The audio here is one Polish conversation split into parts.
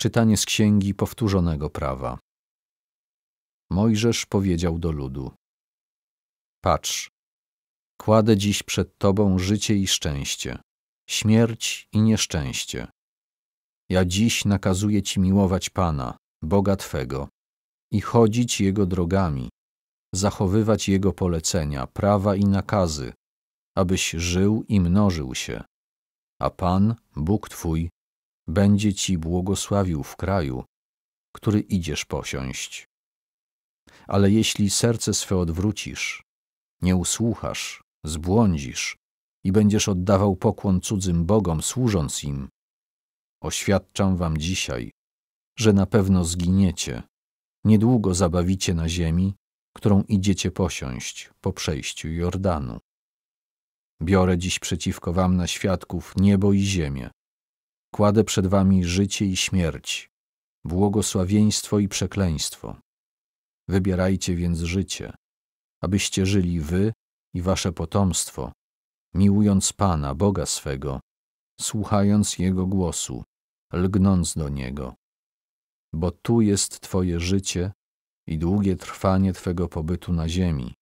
Czytanie z księgi powtórzonego prawa. Mojżesz powiedział do ludu: Patrz, kładę dziś przed Tobą życie i szczęście, śmierć i nieszczęście. Ja dziś nakazuję Ci miłować Pana, Boga Twego, i chodzić Jego drogami, zachowywać Jego polecenia, prawa i nakazy, abyś żył i mnożył się, a Pan, Bóg Twój, będzie ci błogosławił w kraju, który idziesz posiąść. Ale jeśli serce swe odwrócisz, nie usłuchasz, zbłądzisz i będziesz oddawał pokłon cudzym bogom, służąc im, oświadczam wam dzisiaj, że na pewno zginiecie, niedługo zabawicie na ziemi, którą idziecie posiąść po przejściu Jordanu. Biorę dziś przeciwko wam na świadków niebo i ziemię, Kładę przed wami życie i śmierć, błogosławieństwo i przekleństwo. Wybierajcie więc życie, abyście żyli wy i wasze potomstwo, miłując Pana, Boga swego, słuchając Jego głosu, lgnąc do Niego. Bo tu jest Twoje życie i długie trwanie Twego pobytu na ziemi,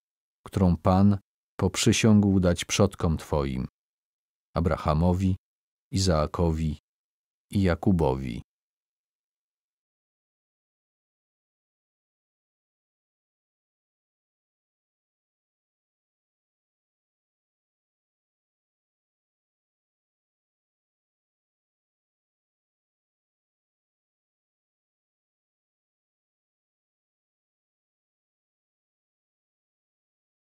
którą Pan poprzysiągł dać przodkom Twoim, Abrahamowi, Izaakowi jakubowi